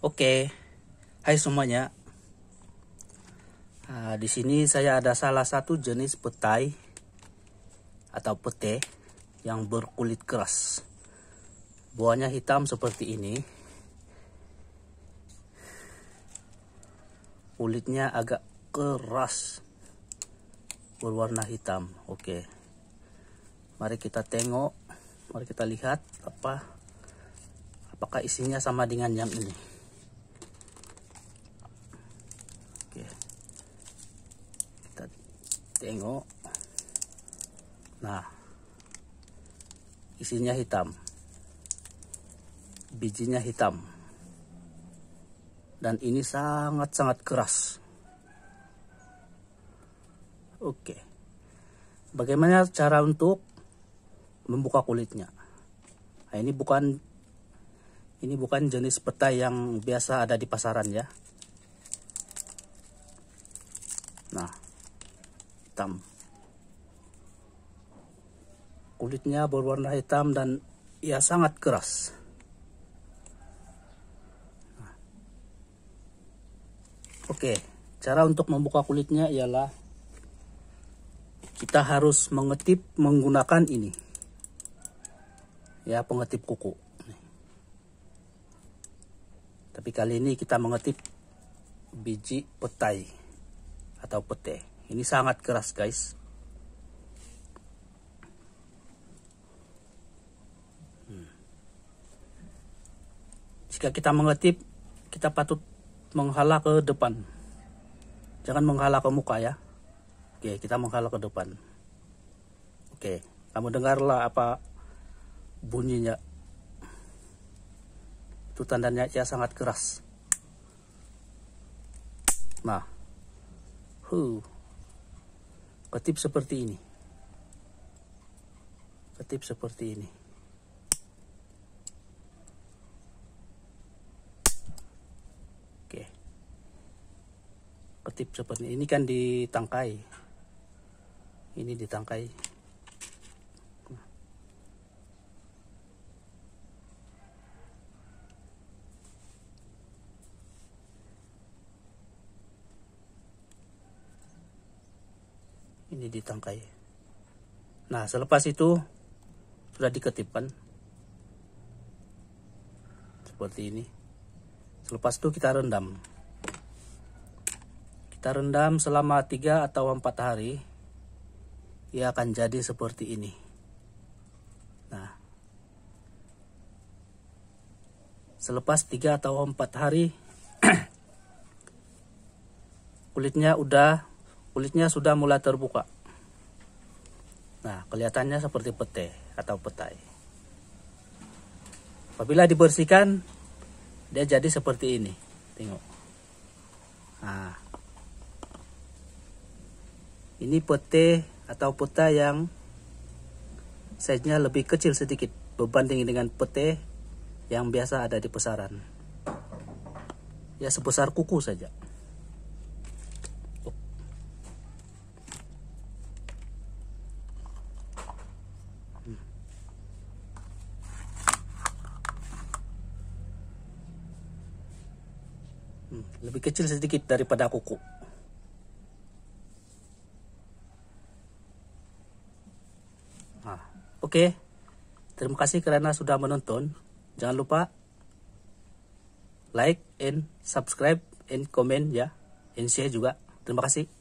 Oke, okay. hai semuanya. Nah, di sini saya ada salah satu jenis petai atau pete yang berkulit keras. Buahnya hitam seperti ini. Kulitnya agak keras, berwarna hitam. Oke, okay. mari kita tengok, mari kita lihat apa apakah isinya sama dengan yang ini. tengok nah isinya hitam bijinya hitam dan ini sangat-sangat keras oke bagaimana cara untuk membuka kulitnya nah, ini bukan ini bukan jenis petai yang biasa ada di pasaran ya nah hitam. Kulitnya berwarna hitam dan ia sangat keras. Oke, cara untuk membuka kulitnya ialah kita harus mengetip menggunakan ini. Ya, pengetip kuku. Tapi kali ini kita mengetip biji petai atau petai. Ini sangat keras guys. Hmm. Jika kita mengetip, kita patut menghala ke depan. Jangan menghala ke muka ya. Oke, kita menghala ke depan. Oke, kamu dengarlah apa bunyinya. Itu tandanya ia sangat keras. Nah, huh ketip seperti ini ketip seperti ini oke ketip seperti ini, ini kan ditangkai ini ditangkai ini ditangkai. nah selepas itu sudah diketipkan seperti ini selepas itu kita rendam kita rendam selama 3 atau 4 hari ia akan jadi seperti ini nah selepas 3 atau 4 hari kulitnya udah kulitnya sudah mulai terbuka. Nah, kelihatannya seperti pete atau petai. Apabila dibersihkan, dia jadi seperti ini. Tengok. Nah, ini pete atau peta yang size-nya lebih kecil sedikit berbanding dengan pete yang biasa ada di pesaran. Ya sebesar kuku saja. lebih kecil sedikit daripada kuku nah, oke okay. terima kasih karena sudah menonton jangan lupa like and subscribe and comment ya and share juga terima kasih